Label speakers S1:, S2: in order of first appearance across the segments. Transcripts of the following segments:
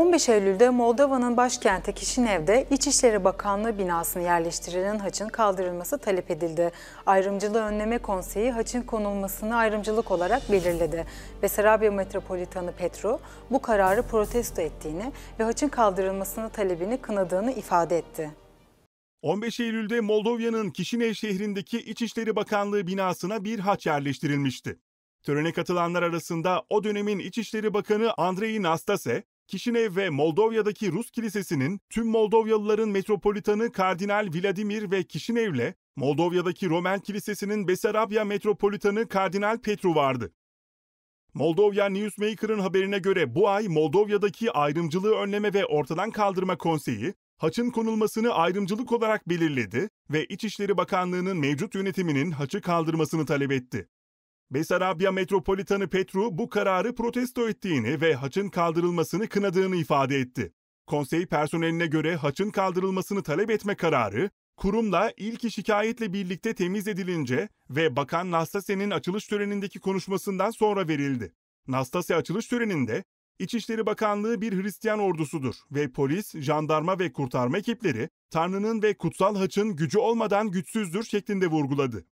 S1: 15 Eylül'de Moldova'nın başkenti Kişinev'de İçişleri Bakanlığı binasını yerleştirilen haçın kaldırılması talep edildi. Ayrımcılığı Önleme Konseyi haçın konulmasını ayrımcılık olarak belirledi ve Sarabya Metropolitanı Petro bu kararı protesto ettiğini ve haçın kaldırılmasını talebini kınadığını ifade etti. 15 Eylül'de
S2: Moldova'nın Kişinev şehrindeki İçişleri Bakanlığı binasına bir haç yerleştirilmişti. Törene katılanlar arasında o dönemin İçişleri Bakanı Andrei Nastase, Kişinev ve Moldova'daki Rus Kilisesi'nin tüm Moldovyalıların metropolitanı Kardinal Vladimir ve Kişinev'le Moldova'daki Romen Kilisesi'nin Besarabya metropolitanı Kardinal Petru vardı. Moldova Newsmaker'ın haberine göre bu ay Moldova'daki ayrımcılığı önleme ve ortadan kaldırma konseyi, haçın konulmasını ayrımcılık olarak belirledi ve İçişleri Bakanlığı'nın mevcut yönetiminin haçı kaldırmasını talep etti. Besarabya Metropolitanı Petru bu kararı protesto ettiğini ve haçın kaldırılmasını kınadığını ifade etti. Konsey personeline göre haçın kaldırılmasını talep etme kararı, kurumla ilk şikayetle birlikte temiz edilince ve Bakan Nastase'nin açılış törenindeki konuşmasından sonra verildi. Nastase açılış töreninde İçişleri Bakanlığı bir Hristiyan ordusudur ve polis, jandarma ve kurtarma ekipleri Tanrı'nın ve kutsal haçın gücü olmadan güçsüzdür şeklinde vurguladı.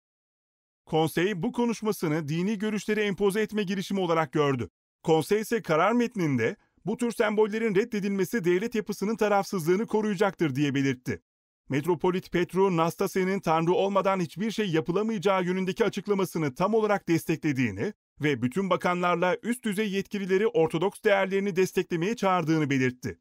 S2: Konsey bu konuşmasını dini görüşleri empoze etme girişimi olarak gördü. Konsey ise karar metninde bu tür sembollerin reddedilmesi devlet yapısının tarafsızlığını koruyacaktır diye belirtti. Metropolit Petru Nastase'nin Tanrı olmadan hiçbir şey yapılamayacağı yönündeki açıklamasını tam olarak desteklediğini ve bütün bakanlarla üst düzey yetkilileri Ortodoks değerlerini desteklemeye çağırdığını belirtti.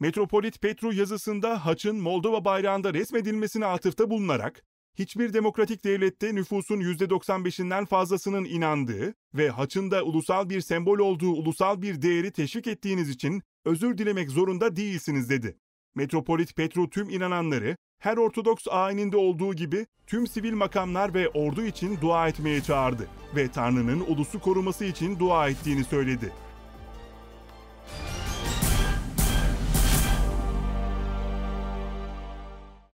S2: Metropolit Petru yazısında haçın Moldova bayrağında resmedilmesine atıfta bulunarak hiçbir demokratik devlette nüfusun %95'inden fazlasının inandığı ve haçın da ulusal bir sembol olduğu ulusal bir değeri teşvik ettiğiniz için özür dilemek zorunda değilsiniz dedi. Metropolit Petro tüm inananları her Ortodoks ayininde olduğu gibi tüm sivil makamlar ve ordu için dua etmeye çağırdı ve Tanrı'nın ulusu koruması için dua ettiğini söyledi.